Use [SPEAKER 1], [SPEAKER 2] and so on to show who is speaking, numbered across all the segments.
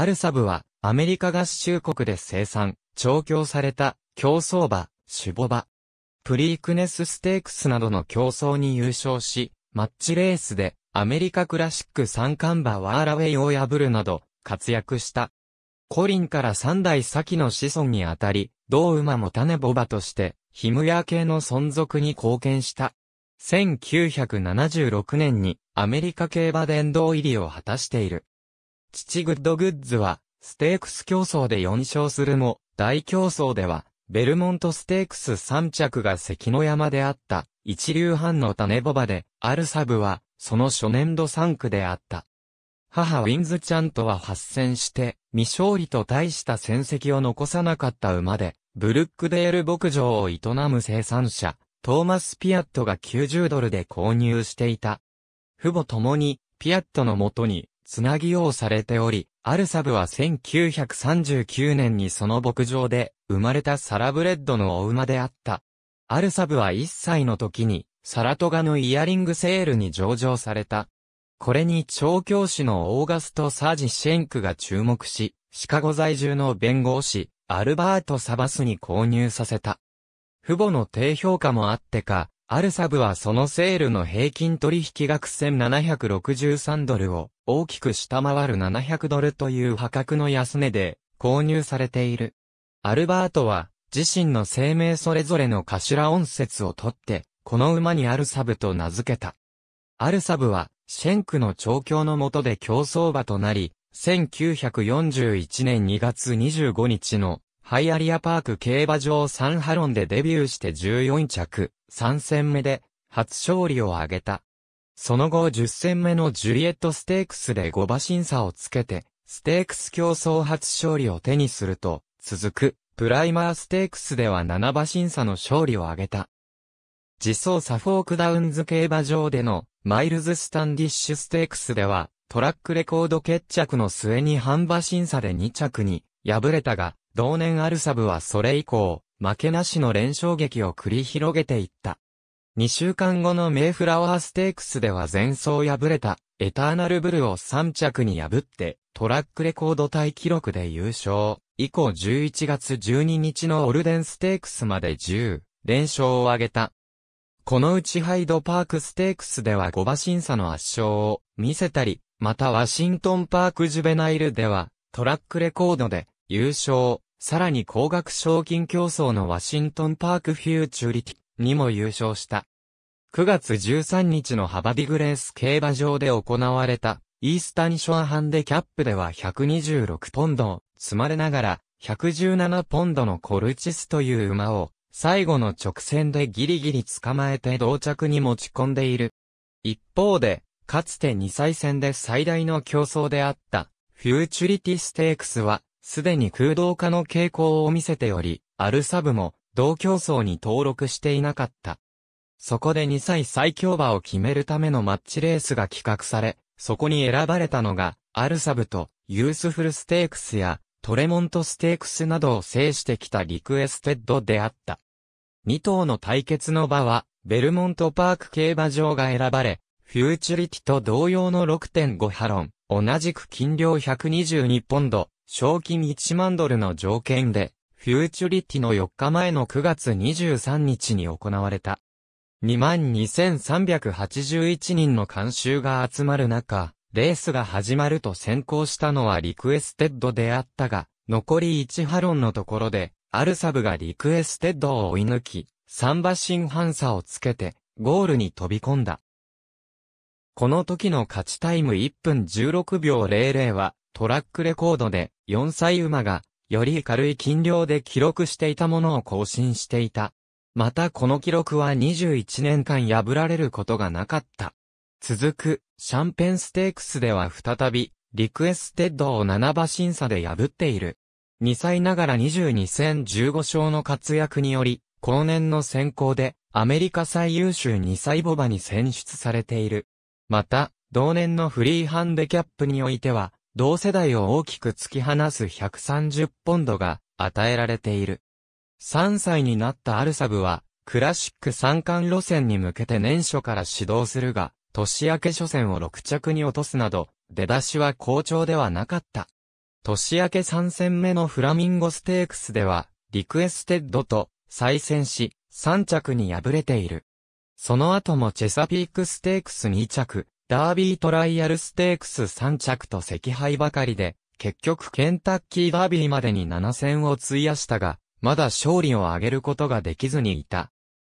[SPEAKER 1] アルサブは、アメリカ合衆国で生産、調教された、競走馬、種母馬。プリークネスステークスなどの競争に優勝し、マッチレースで、アメリカクラシック三冠馬ワーラウェイを破るなど、活躍した。コリンから三代先の子孫にあたり、同馬も種ボバとして、ヒムヤ系の存続に貢献した。1976年にアメリカ競馬殿堂入りを果たしている。父グッドグッズは、ステークス競争で4勝するも、大競争では、ベルモントステークス3着が関の山であった、一流藩の種ボバで、アルサブは、その初年度3区であった。母ウィンズちゃんとは発戦して、未勝利と大した戦績を残さなかった馬で、ブルックデール牧場を営む生産者、トーマス・ピアットが90ドルで購入していた。父母ともに、ピアットのもとに、つなぎようされており、アルサブは1939年にその牧場で生まれたサラブレッドのお馬であった。アルサブは1歳の時に、サラトガのイヤリングセールに上場された。これに調教師のオーガスト・サージ・シェンクが注目し、シカゴ在住の弁護士、アルバート・サバスに購入させた。父母の低評価もあってか、アルサブはそのセールの平均取引額1763ドルを大きく下回る700ドルという破格の安値で購入されている。アルバートは自身の生命それぞれの頭音節をとって、この馬にアルサブと名付けた。アルサブはシェンクの調教の下で競走馬となり、1941年2月25日のハイアリアパーク競馬場サンハロンでデビューして14着、3戦目で初勝利を挙げた。その後10戦目のジュリエットステークスで5馬審査をつけて、ステークス競争初勝利を手にすると、続く、プライマーステークスでは7馬審査の勝利を挙げた。実走サフォークダウンズ競馬場でのマイルズ・スタンディッシュステークスではトラックレコード決着の末に半馬審査で2着に敗れたが同年アルサブはそれ以降、負けなしの連勝劇を繰り広げていった。2週間後のメイフラワーステークスでは前走敗れた、エターナルブルを3着に破って、トラックレコードタ記録で優勝。以降11月12日のオルデンステークスまで10、連勝を挙げた。このうちハイドパークステークスでは5馬審査の圧勝を見せたり、またワシントンパークジュベナイルではトラックレコードで優勝、さらに高額賞金競争のワシントンパークフューチュリティにも優勝した。9月13日のハバディグレース競馬場で行われたイースタンショアハンデキャップでは126ポンドを積まれながら117ポンドのコルチスという馬を最後の直線でギリギリ捕まえて同着に持ち込んでいる。一方で、かつて2歳戦で最大の競争であったフューチュリティステークスはすでに空洞化の傾向を見せており、アルサブも同競争に登録していなかった。そこで2歳最強馬を決めるためのマッチレースが企画され、そこに選ばれたのが、アルサブとユースフルステークスやトレモントステークスなどを制してきたリクエステッドであった。2頭の対決の場は、ベルモントパーク競馬場が選ばれ、フューチュリティと同様の6.5ハロン、同じく金量122ポンド、賞金1万ドルの条件で、フューチュリティの4日前の9月23日に行われた。22,381人の監修が集まる中、レースが始まると先行したのはリクエステッドであったが、残り1ハロンのところで、アルサブがリクエステッドを追い抜き、3馬身反差をつけて、ゴールに飛び込んだ。この時の勝ちタイム1分16秒00は、トラックレコードで4歳馬がより軽い斤量で記録していたものを更新していた。またこの記録は21年間破られることがなかった。続く、シャンペンステークスでは再び、リクエステッドを7馬審査で破っている。2歳ながら22戦15勝の活躍により、後年の選考で、アメリカ最優秀2歳ボバに選出されている。また、同年のフリーハンデキャップにおいては、同世代を大きく突き放す130ポンドが与えられている。3歳になったアルサブは、クラシック三冠路線に向けて年初から始動するが、年明け初戦を6着に落とすなど、出だしは好調ではなかった。年明け3戦目のフラミンゴステークスでは、リクエステッドと再戦し、3着に敗れている。その後もチェサピークステークス2着、ダービートライアルステークス3着と赤敗ばかりで、結局ケンタッキーダービーまでに7戦を費やしたが、まだ勝利を挙げることができずにいた。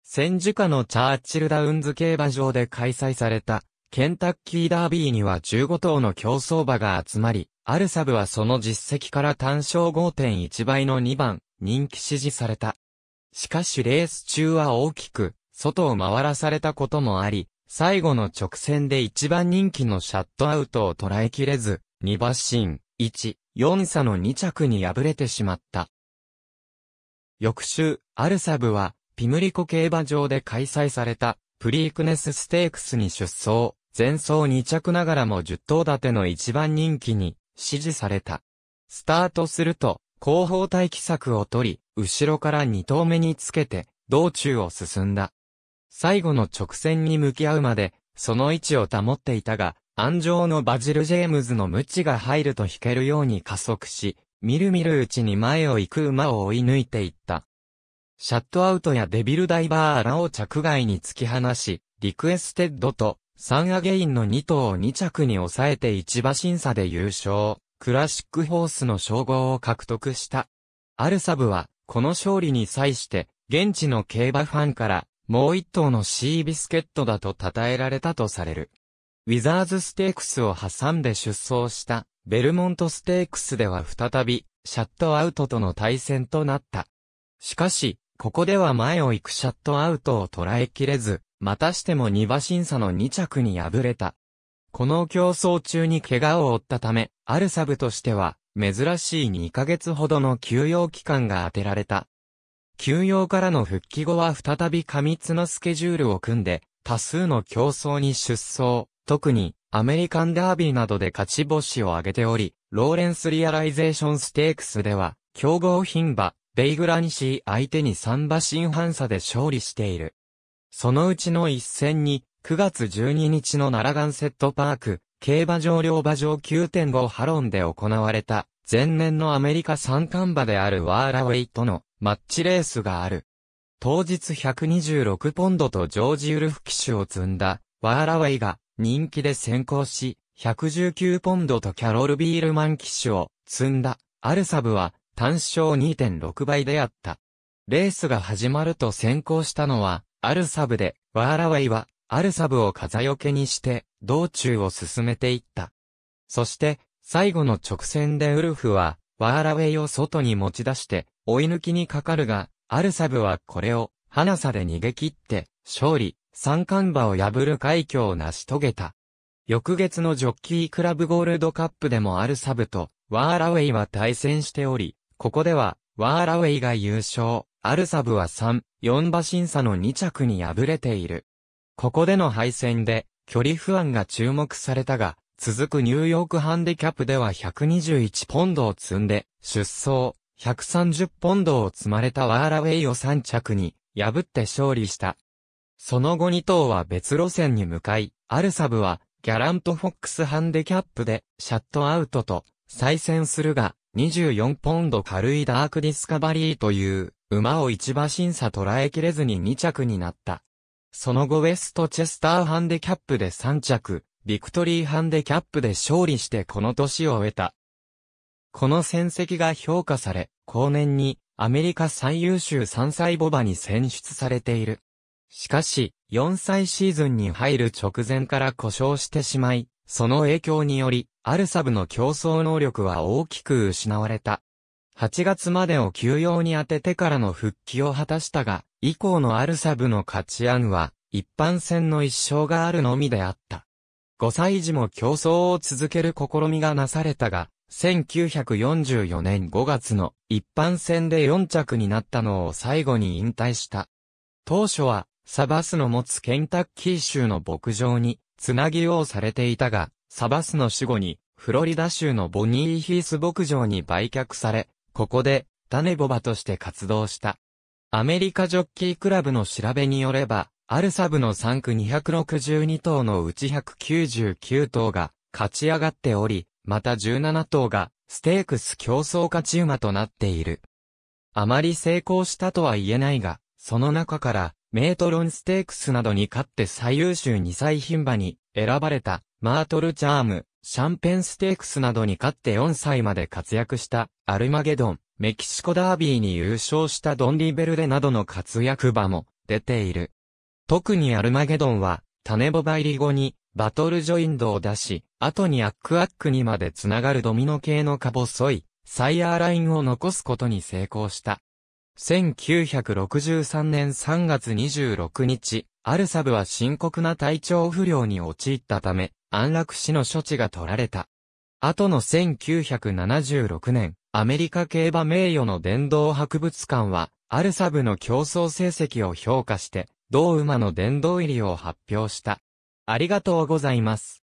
[SPEAKER 1] 戦時下のチャーチルダウンズ競馬場で開催された、ケンタッキーダービーには15頭の競争馬が集まり、アルサブはその実績から単勝5.1倍の2番、人気支持された。しかしレース中は大きく、外を回らされたこともあり、最後の直線で一番人気のシャットアウトを捉えきれず、2馬身、1、4差の2着に敗れてしまった。翌週、アルサブは、ピムリコ競馬場で開催された、プリークネスステークスに出走、前走2着ながらも10頭立ての一番人気に、支持された。スタートすると、後方待機策を取り、後ろから2頭目につけて、道中を進んだ。最後の直線に向き合うまで、その位置を保っていたが、安城のバジル・ジェームズの無知が入ると引けるように加速し、みるみるうちに前を行く馬を追い抜いていった。シャットアウトやデビルダイバーらを着外に突き放し、リクエステッドとサンアゲインの2頭を2着に抑えて一馬審査で優勝、クラシックホースの称号を獲得した。アルサブは、この勝利に際して、現地の競馬ファンから、もう一頭のシービスケットだと称えられたとされる。ウィザーズステークスを挟んで出走したベルモントステークスでは再びシャットアウトとの対戦となった。しかし、ここでは前を行くシャットアウトを捉えきれず、またしても2馬審査の2着に敗れた。この競争中に怪我を負ったため、アルサブとしては、珍しい2ヶ月ほどの休養期間が当てられた。休養からの復帰後は再び過密なスケジュールを組んで、多数の競争に出走、特にアメリカンダービーなどで勝ち星を挙げており、ローレンスリアライゼーションステークスでは、競合品馬、ベイグラニシー相手に3馬身反差で勝利している。そのうちの一戦に、9月12日のナラガンセットパーク、競馬場両馬場9.5ハロンで行われた、前年のアメリカ三冠馬であるワーラウェイとのマッチレースがある。当日126ポンドとジョージ・ウルフ騎手を積んだ、ワーラウェイが人気で先行し、119ポンドとキャロル・ビールマン騎手を積んだ、アルサブは単勝2.6倍であった。レースが始まると先行したのは、アルサブで、ワーラウェイは、アルサブを風よけにして、道中を進めていった。そして、最後の直線でウルフは、ワーラウェイを外に持ち出して、追い抜きにかかるが、アルサブはこれを、花さで逃げ切って、勝利、三冠馬を破る快挙を成し遂げた。翌月のジョッキークラブゴールドカップでもアルサブと、ワーラウェイは対戦しており、ここでは、ワーラウェイが優勝、アルサブは3、4馬審査の2着に敗れている。ここでの敗戦で、距離不安が注目されたが、続くニューヨークハンディキャップでは121ポンドを積んで、出走、130ポンドを積まれたワーラウェイを3着に破って勝利した。その後2頭は別路線に向かい、アルサブはギャラントフォックスハンデキャップでシャットアウトと再戦するが、24ポンド軽いダークディスカバリーという馬を一馬審査捉えきれずに2着になった。その後ウェストチェスターハンデキャップで3着、ビクトリーハンデキャップで勝利してこの年を終えた。この戦績が評価され、後年にアメリカ最優秀3歳ボバに選出されている。しかし、4歳シーズンに入る直前から故障してしまい、その影響により、アルサブの競争能力は大きく失われた。8月までを休養に当ててからの復帰を果たしたが、以降のアルサブの勝ち案は、一般戦の一勝があるのみであった。5歳児も競争を続ける試みがなされたが、1944年5月の一般戦で4着になったのを最後に引退した。当初は、サバスの持つケンタッキー州の牧場に、つなぎをされていたが、サバスの死後に、フロリダ州のボニーヒース牧場に売却され、ここで、タネボバとして活動した。アメリカジョッキークラブの調べによれば、アルサブの3区262頭のうち199頭が勝ち上がっており、また17頭が、ステークス競争勝ち馬となっている。あまり成功したとは言えないが、その中から、メートロンステークスなどに勝って最優秀2歳牝馬に選ばれた、マートルチャーム、シャンペンステークスなどに勝って4歳まで活躍した、アルマゲドン、メキシコダービーに優勝したドンリベルデなどの活躍馬も出ている。特にアルマゲドンは、種ボバ入り後にバトルジョインドを出し、後にアックアックにまで繋がるドミノ系のか細い、サイヤーラインを残すことに成功した。1963年3月26日、アルサブは深刻な体調不良に陥ったため、安楽死の処置が取られた。後の1976年、アメリカ競馬名誉の殿堂博物館は、アルサブの競争成績を評価して、同馬の殿堂入りを発表した。ありがとうございます。